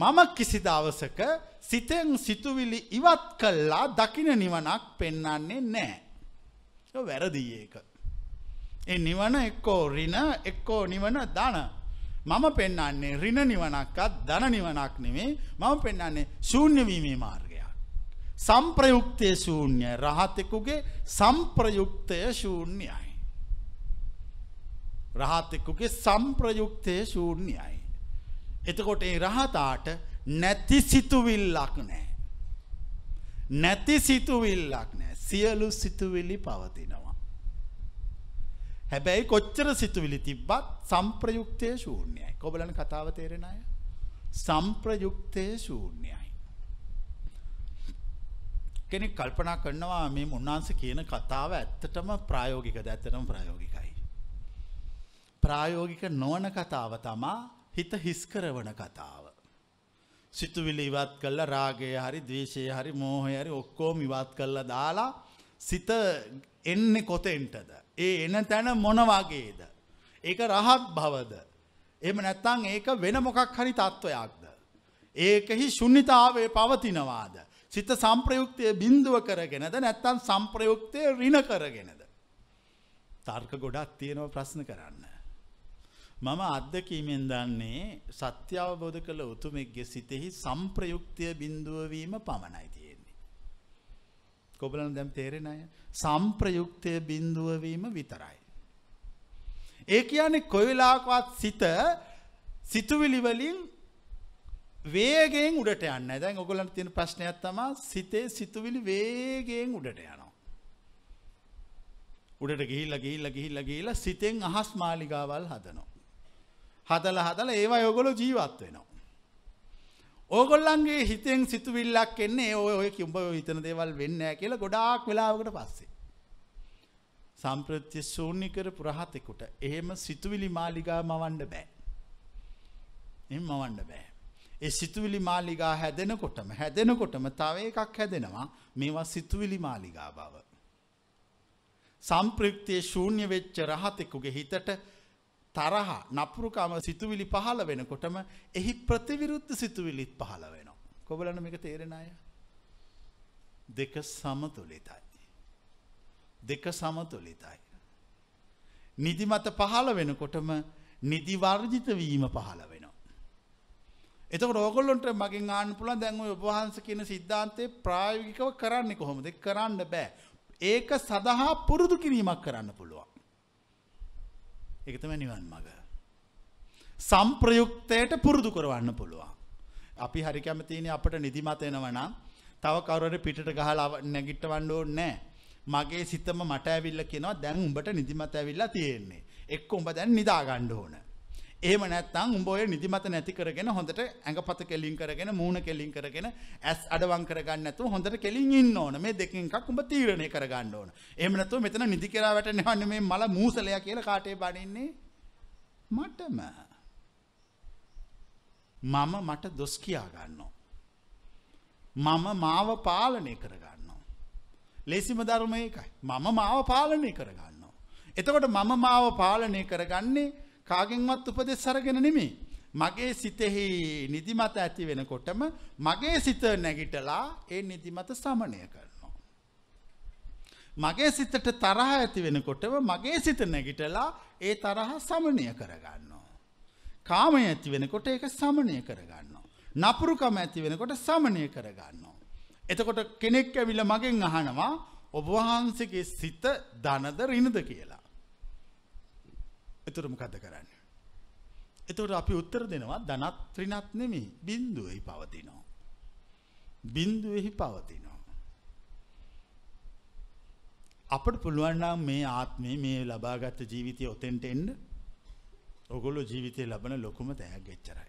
මම කිසි දවසක සිතෙන් සිතුවිලි ඉවත් කල්ලා දකින නිවනක් පෙන්නන්නේ නෑ. වැරදිී ඒක. ඒ නිවන එක්කෝ රින එක්කෝ නිවන දන. මම පෙන්නන්නේ රින නිවනක්කත් දන නිවනක් නෙවේ මම පෙන්නන්නේ ශූන්‍යවීමේ මාර්ගයක්. සම්ප්‍රයුක්තය ශූන්‍ය රහතෙකුගේ සම්ප්‍රයුක්තය ශූන්‍යයි. රහතෙකුගේ සම්ප්‍රයුක්තය ශූන්‍යයි. එතකොට ඒ රහතාට නැති සිතුවිල්ලක් නෑ. නැති සිතුවිල්ලක් නෑ. සියලු සිතුවිලි පවතිනවා. හැබැයි කොච්චර සිතුවිලි තිබ්බත් සම්ප්‍රයුක්තය ශූන්‍යයි. කොබලන කතාව තේරෙන අය. සම්ප්‍රයුක්තය ශූන්‍යයි. කෙනෙක් කල්පනා කරනවා මේ උන්වහන්සේ කියන කතාව ඇත්තටම ප්‍රායෝගිකද ඇත්තටම ප්‍රායෝගිකයි. ප්‍රායෝගික නොවන කතාව තමා හිත හිස්කරවන කතාව. සිතුවිලි ඉවත් කල්ලා රාගය හරි දවේශය හරි මෝහය හරි ඔක්කෝම ඉවත් කල්ලා දාලා සිත එන්න කොතෙන්ටද. ඒ එන තැන මොනවාගේද. ඒක රහත් බවද. එම නැත්තං ඒක වෙන මොකක් හරි තත්ත්වයක්ද. ඒකෙහි ශුන්්‍යතාවේ පවතිනවාද. සිත සම්ප්‍රයුක්තිය බින්දුව කරගෙනද නැත්තන් සම්ප්‍රයුක්තය රින කරගෙනද. තර්ක ගොඩක් තියෙනව ප්‍රශ්න කරන්න. මම අත්දැකීමෙන් දන්නේ සත්‍ය අවබෝධ කළ උතුමෙක්ගේ සිතෙහි සම්ප්‍රයුක්තිය බිඳුව වීම පමණයි තියෙන්නේ. කොබලන දැම් තේරෙන අය සම්ප්‍රයුක්තය බිඳුව වීම විතරයි. ඒ කියන්නේ කොයිලාකවත් සිත සිතුවිලි වලින් වේගෙන් උඩට යන්න. දැන් ඔයගොල්ලන්ට තියෙන ප්‍රශ්නයක් තමයි සිතේ සිතුවිලි වේගෙන් උඩට යනවා. උඩට ගිහිල්ලා ගිහිල්ලා ගිහිල්ලා ගිහිල්ලා සිතෙන් අහස් මාලිගාවල් හදනවා. හදල හදල ඒවා යෝගොලො ජීවත් වෙනවා. ඕගොල්ලන්ගේ හිතෙන් සිතුවිල්ලක් එන්නේ ඔය ඔය කිඹ හිතන දේවල් වෙන්න කියලා ගොඩාක් වෙලාවකට පස්සේ. සම්ප්‍රත්‍ය සූනිකර පුරහතෙකුට එහෙම සිතුවිලි මාලිගා මවන්ඩ බෑ. එම මවන්ඩ බෑ. ඒ සිතුවිලි මාලිගා හැදෙනකොටම හැදෙනකොටම තව එකක් හැදෙනවා මේවා සිතුවිලි මාලිගා බව. සම්ප්‍රෘක්තිය ශූන්‍ය වෙච්ච රහතෙකුගේ හිතට තරහා නපුරුකම සිතුවිලි පහළ වෙනකොටම එහි ප්‍රතිවිරුද්ධ සිතුවිලිත් පහළ වෙනවා. කොබලන මේක තේරෙන අය. දෙක සමතුලිතයි. දෙක සමතුලිතයි. නිදිමත පහළ වෙනකොටම නිදිවර්ජිත වීම පහළ වෙනවා. එතක රෝගොල්ලොන්ට මගින් ආන පුළන් දැන්ව උපහන්ස කියන සිද්ධාන්තය ප්‍රායෝගිකව කරන්නේ කොහොමද කරන්න බෑ. ඒක සඳහා පුරුදු කිරීමක් කරන්න පුළුවන්. එක තමයි නිවන් මඟ. සම්ප්‍රයුක්තයට පුරුදු කරවන්න පුළුවන්. අපි හරි කැමතිනේ අපට නිදිමත එනවා නම් තව කවුරුහරි පිටට ගහලා නැගිටවන්න ඕනේ නැහැ. මගේ සිතම මට ඇවිල්ලා කියනවා දැන් උඹට නිදිමත ඇවිල්ලා තියෙන්නේ. එක්ක උඹ දැන් නිදා ගන්න ඕනේ. එහෙම නැත්තම් උඹ ඔය නිදිමත නැති කරගෙන හොඳට ඇඟපත කෙලින් කරගෙන මූණ කෙලින් කරගෙන ඇස් අඩවම් කරගන්න නැතුව හොඳට කෙලින් ඉන්න ඕන. මේ දෙකෙන් එකක් උඹ තීරණය කරගන්න ඕන. එහෙම නැතුව මෙතන නිදි කියලා වැටෙනවන්නේ මේ මල මූසලයා කියලා කාටේ බණින්නේ මටම. මම මට දොස් කියා ගන්නවා. මම මාව පාලනය කරගන්නවා. ලේසිම ධර්මය එකයි. මම මාව පාලනය කරගන්නවා. එතකොට මම මාව පාලනය කරගන්නේ කාගෙන්වත් උපදෙස් අරගෙන නෙමේ. මගේ සිතෙහි නිදිමත ඇති වෙනකොටම මගේ සිත නැගිටලා ඒ නිදිමත සමනය කරනවා. මගේ සිතට තරහ ඇති වෙනකොටම මගේ සිත නැගිටලා ඒ තරහ සමනය කරගන්නවා. කාමය ඇති වෙනකොට ඒක සමනය කරගන්නවා. නපුරුකම ඇති වෙනකොට සමනය කරගන්නවා. එතකොට කෙනෙක් ඇවිල මගෙන් අහනවා ඔබවහන්සේගේ සිත ධනද රිනද කියලා. එතකොට මොකද්ද කරන්නේ? එතකොට අපි උත්තර දෙනවා ධනත් ඍණත් නෙමෙයි බිඳුවේහි පවතිනවා. බිඳුවේහි පවතිනවා. අපට පුළුවන් නම් මේ ආත්මේ මේ ලබාගත් ජීවිතයේ ඔතෙන්ට එන්න. ඔගොල්ලෝ ජීවිතේ ලබන ලොකුම තෑග්ග එච්චරයි.